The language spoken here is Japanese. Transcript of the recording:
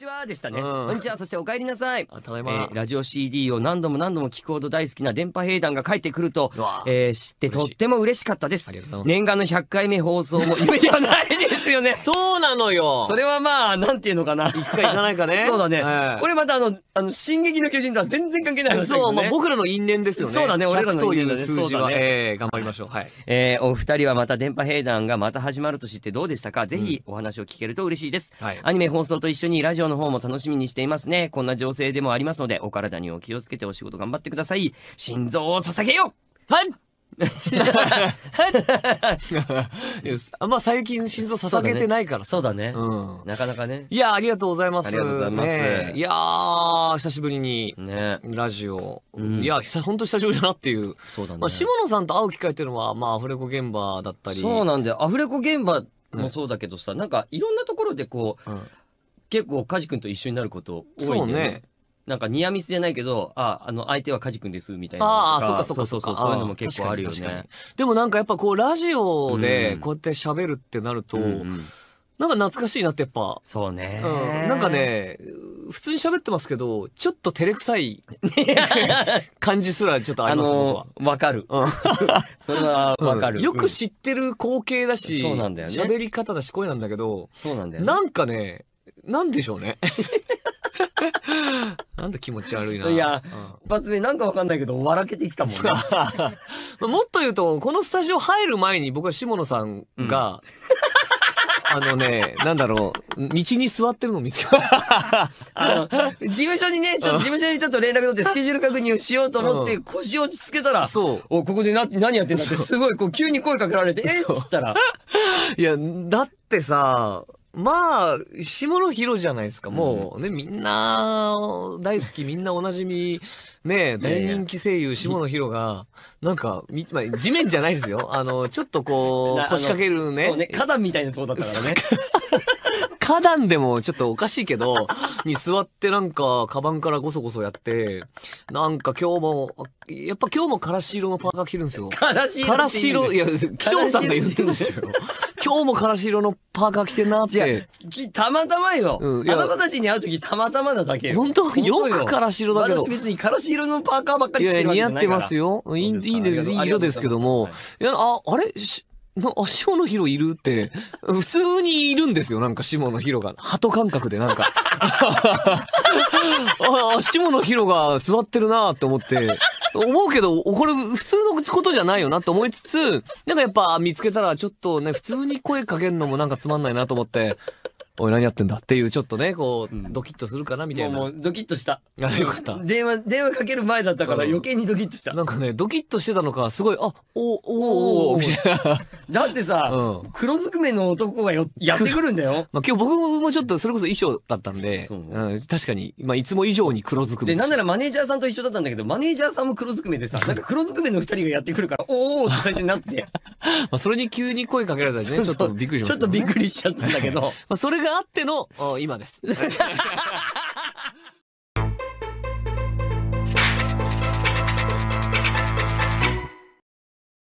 ちはでしたね、うん、こんにちはそしてお帰りなさいただいま、えー、ラジオ CD を何度も何度も聞くほど大好きな電波兵団が帰ってくると、えー、知ってとっても嬉しかったです念願の100回目放送も夢ではないですよね そうなのよそれはまあなんていうのかな行くか行かないかね そうだね、はい、これまたあのあの進撃の巨人とは全然関係ない、ね、そう、まあ、僕らの因縁ですよねそうだね俺らの因縁だね数字は、ね、えー、頑張りましょうはい、えー、お二人はまた電波兵団がまた始まると知ってどうでしたか、うん、ぜひお話を聞けると嬉しいです、はい、アニメ放送と一緒にラジオの方も楽しみにしていますね。こんな情勢でもありますので、お体にお気をつけてお仕事頑張ってください。心臓を捧げようはい あんま最近心臓捧げてないからそうだね、うん、なかなかねいやありがとうございますありがとうございます、ね、いや久しぶりに、ね、ラジオ、うん、いや久ほんと久しぶりだなっていうそうだね、まあ、下野さんと会う機会っていうのはまあアフレコ現場だったりそうなんだよアフレコ現場もそうだけどさ、うなんかいろんなところでこう、うん、結構じく君と一緒になること多いんだよね。なんかニアミスじゃないけど、あ、あの相手はじく君ですみたいなああ、そっかそっかそっか。そういうのも結構あるよね。でもなんかやっぱこうラジオでこうやって喋るってなると、うんなんか懐かしいなってやっぱ。そうね、うん、なんかね、普通に喋ってますけど、ちょっと照れくさい 感じすらちょっとありますわ、のー、かる。う それはわかる、うん、よく知ってる光景だし、ね。喋り方だし声なんだけど、そうなんだよ、ね、なんかね、なんでしょうね。なんで気持ち悪いな。いや、一発目なんかわかんないけど、笑けてきたもん もっと言うと、このスタジオ入る前に僕は下野さんが、うん、あのね、なんだろう、道に座ってるのを見つけた。あの、事務所にね、ちょっと事務所にちょっと連絡取ってスケジュール確認をしようと思って腰落ち着けたら、そう。お、ここでな、何やってんだって、すごいこう急に声かけられて、えっつったら。いや、だってさ、まあ、下野紘じゃないですか。もう、ね、みんな、大好き、みんなおなじみ、ね、大人気声優、下野紘が、なんか、まあ、地面じゃないですよ。あの、ちょっとこう、腰掛けるね。そうね、花壇みたいなとこだったからね。花壇でもちょっとおかしいけど、に座ってなんか、カバンからごそごそやって、なんか今日も、やっぱ今日もからし色のパーカー着るんですよ。からし色からし色、いや、気象さんが言ってるんですよ。今日もからし色のパーカー着てんなって。たまたまよ。うん、あなたたちに会う時たまたまなだけ本当よくからし色だけど。私別にからし色のパーカーばっかり着てるわけじゃないから。いや、似合ってますよ。いい、いい色ですけども。いや、あ、あれな、あ、下野紘いるって、普通にいるんですよ、なんか下野紘が。鳩感覚でなんか。あ、下野紘が座ってるなって思って、思うけど、これ普通のことじゃないよなって思いつつ、なんかやっぱ見つけたらちょっとね、普通に声かけるのもなんかつまんないなと思って、おい何やってんだっていうちょっとねこう、ドキッとするかなみたいなもうドキッとした あよかった電話電話かける前だったから余計にドキッとした、なんかねドキッとしてたのかすごいあおおおおみたいな だってさ、うん、黒ずくめの男がよ やってくるんだよまあ今日僕もちょっとそれこそ衣装だったんでう、ん、確かに、まあ、いつも以上に黒ずくめでなんならマネージャーさんと一緒だったんだけどマネージャーさんも黒ずくめでさなんか黒ずくめの二人がやってくるからおおって最初になってまあそれに急に声かけられたらちょっとびっくりしました、ね、ちょっとびっくりしちゃったんだけどまあそれがあっての今です。